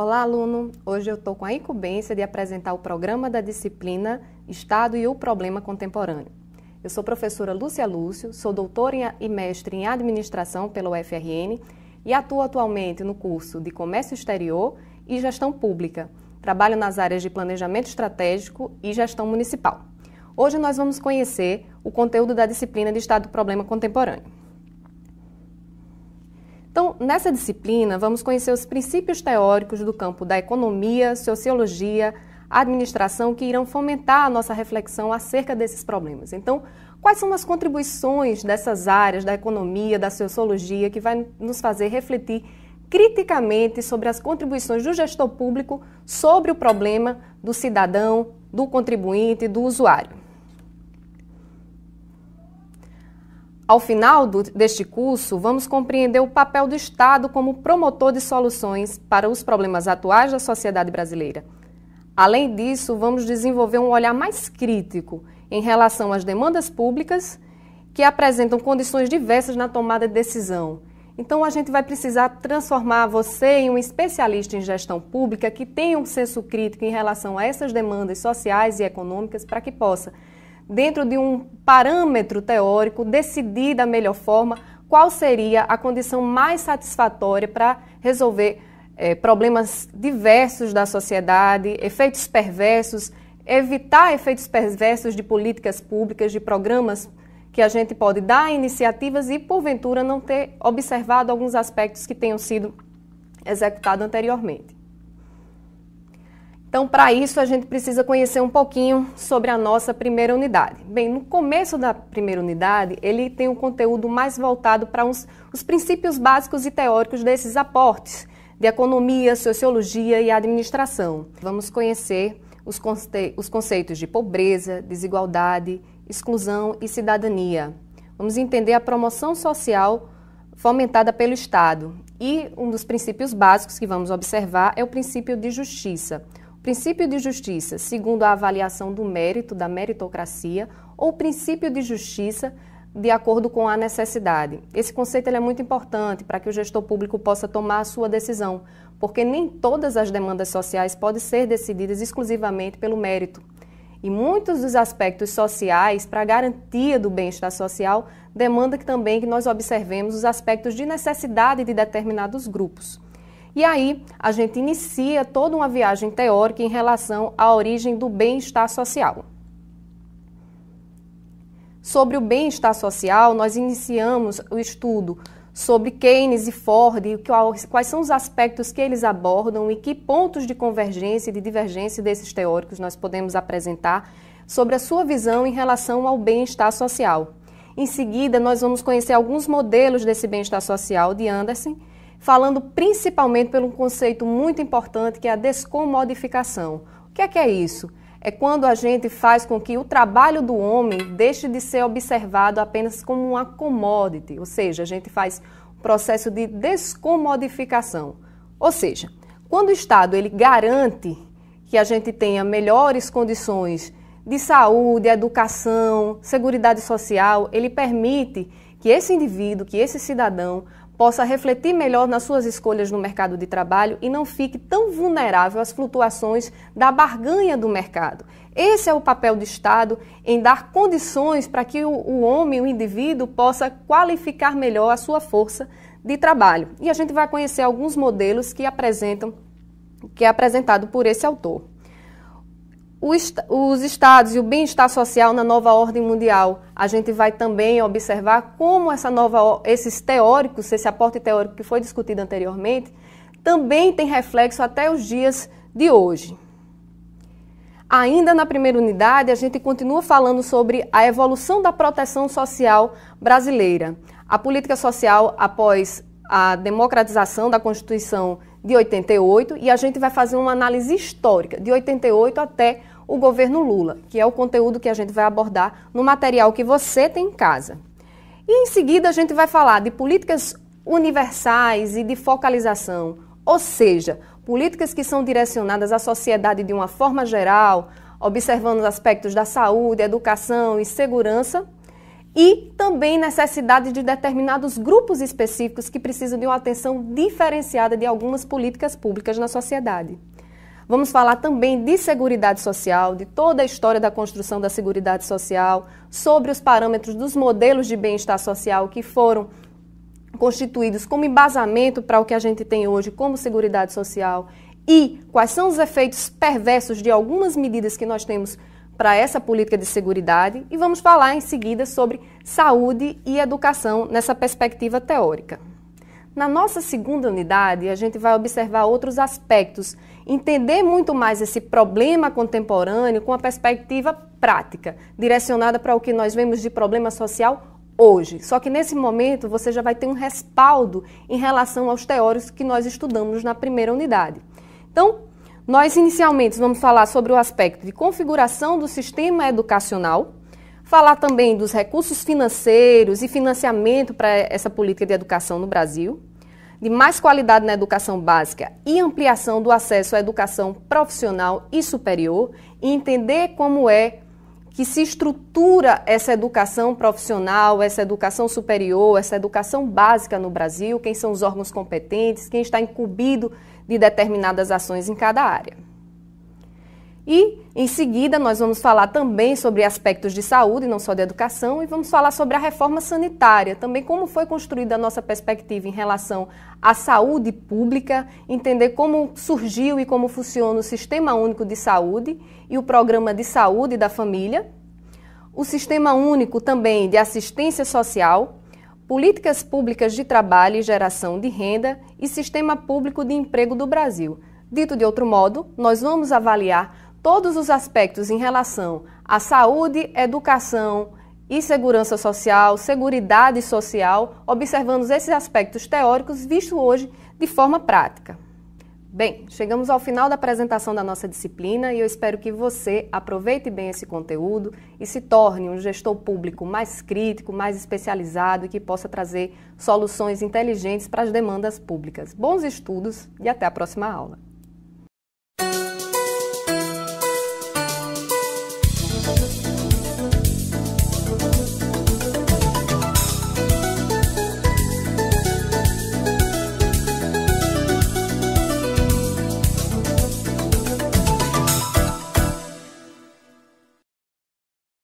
Olá, aluno! Hoje eu estou com a incumbência de apresentar o programa da disciplina Estado e o Problema Contemporâneo. Eu sou professora Lúcia Lúcio, sou doutora e mestre em Administração pela UFRN e atuo atualmente no curso de Comércio Exterior e Gestão Pública. Trabalho nas áreas de Planejamento Estratégico e Gestão Municipal. Hoje nós vamos conhecer o conteúdo da disciplina de Estado e Problema Contemporâneo. Então, nessa disciplina, vamos conhecer os princípios teóricos do campo da economia, sociologia, administração que irão fomentar a nossa reflexão acerca desses problemas. Então, quais são as contribuições dessas áreas da economia, da sociologia, que vai nos fazer refletir criticamente sobre as contribuições do gestor público sobre o problema do cidadão, do contribuinte, do usuário? Ao final do, deste curso, vamos compreender o papel do Estado como promotor de soluções para os problemas atuais da sociedade brasileira. Além disso, vamos desenvolver um olhar mais crítico em relação às demandas públicas que apresentam condições diversas na tomada de decisão. Então, a gente vai precisar transformar você em um especialista em gestão pública que tenha um senso crítico em relação a essas demandas sociais e econômicas para que possa dentro de um parâmetro teórico, decidir da melhor forma qual seria a condição mais satisfatória para resolver eh, problemas diversos da sociedade, efeitos perversos, evitar efeitos perversos de políticas públicas, de programas que a gente pode dar iniciativas e, porventura, não ter observado alguns aspectos que tenham sido executados anteriormente. Então, para isso, a gente precisa conhecer um pouquinho sobre a nossa primeira unidade. Bem, no começo da primeira unidade, ele tem um conteúdo mais voltado para uns, os princípios básicos e teóricos desses aportes de economia, sociologia e administração. Vamos conhecer os, conce os conceitos de pobreza, desigualdade, exclusão e cidadania. Vamos entender a promoção social fomentada pelo Estado. E um dos princípios básicos que vamos observar é o princípio de justiça princípio de justiça segundo a avaliação do mérito, da meritocracia, ou princípio de justiça de acordo com a necessidade. Esse conceito é muito importante para que o gestor público possa tomar a sua decisão, porque nem todas as demandas sociais podem ser decididas exclusivamente pelo mérito. E muitos dos aspectos sociais, para a garantia do bem-estar social, demanda que também que nós observemos os aspectos de necessidade de determinados grupos. E aí a gente inicia toda uma viagem teórica em relação à origem do bem-estar social. Sobre o bem-estar social, nós iniciamos o estudo sobre Keynes e Ford, quais são os aspectos que eles abordam e que pontos de convergência e de divergência desses teóricos nós podemos apresentar sobre a sua visão em relação ao bem-estar social. Em seguida, nós vamos conhecer alguns modelos desse bem-estar social de Anderson falando principalmente pelo conceito muito importante que é a descomodificação. O que é que é isso? É quando a gente faz com que o trabalho do homem deixe de ser observado apenas como uma commodity, ou seja, a gente faz um processo de descomodificação. Ou seja, quando o Estado ele garante que a gente tenha melhores condições de saúde, educação, seguridade social, ele permite que esse indivíduo, que esse cidadão possa refletir melhor nas suas escolhas no mercado de trabalho e não fique tão vulnerável às flutuações da barganha do mercado. Esse é o papel do Estado em dar condições para que o, o homem, o indivíduo, possa qualificar melhor a sua força de trabalho. E a gente vai conhecer alguns modelos que apresentam que é apresentado por esse autor os estados e o bem-estar social na nova ordem mundial. A gente vai também observar como essa nova, esses teóricos, esse aporte teórico que foi discutido anteriormente, também tem reflexo até os dias de hoje. Ainda na primeira unidade, a gente continua falando sobre a evolução da proteção social brasileira. A política social após a democratização da Constituição de 88 e a gente vai fazer uma análise histórica de 88 até o governo Lula, que é o conteúdo que a gente vai abordar no material que você tem em casa. E em seguida a gente vai falar de políticas universais e de focalização, ou seja, políticas que são direcionadas à sociedade de uma forma geral, observando os aspectos da saúde, educação e segurança, e também necessidade de determinados grupos específicos que precisam de uma atenção diferenciada de algumas políticas públicas na sociedade. Vamos falar também de Seguridade Social, de toda a história da construção da Seguridade Social, sobre os parâmetros dos modelos de bem-estar social que foram constituídos como embasamento para o que a gente tem hoje como Seguridade Social e quais são os efeitos perversos de algumas medidas que nós temos para essa política de segurança e vamos falar em seguida sobre saúde e educação nessa perspectiva teórica. Na nossa segunda unidade, a gente vai observar outros aspectos entender muito mais esse problema contemporâneo com a perspectiva prática, direcionada para o que nós vemos de problema social hoje. Só que nesse momento você já vai ter um respaldo em relação aos teóricos que nós estudamos na primeira unidade. Então, nós inicialmente vamos falar sobre o aspecto de configuração do sistema educacional, falar também dos recursos financeiros e financiamento para essa política de educação no Brasil, de mais qualidade na educação básica e ampliação do acesso à educação profissional e superior, e entender como é que se estrutura essa educação profissional, essa educação superior, essa educação básica no Brasil, quem são os órgãos competentes, quem está incumbido de determinadas ações em cada área. E, em seguida, nós vamos falar também sobre aspectos de saúde, não só de educação, e vamos falar sobre a reforma sanitária, também como foi construída a nossa perspectiva em relação à saúde pública, entender como surgiu e como funciona o Sistema Único de Saúde e o Programa de Saúde da Família, o Sistema Único também de Assistência Social, políticas públicas de trabalho e geração de renda e Sistema Público de Emprego do Brasil. Dito de outro modo, nós vamos avaliar todos os aspectos em relação à saúde, educação e segurança social, seguridade social, observando esses aspectos teóricos visto hoje de forma prática. Bem, chegamos ao final da apresentação da nossa disciplina e eu espero que você aproveite bem esse conteúdo e se torne um gestor público mais crítico, mais especializado e que possa trazer soluções inteligentes para as demandas públicas. Bons estudos e até a próxima aula.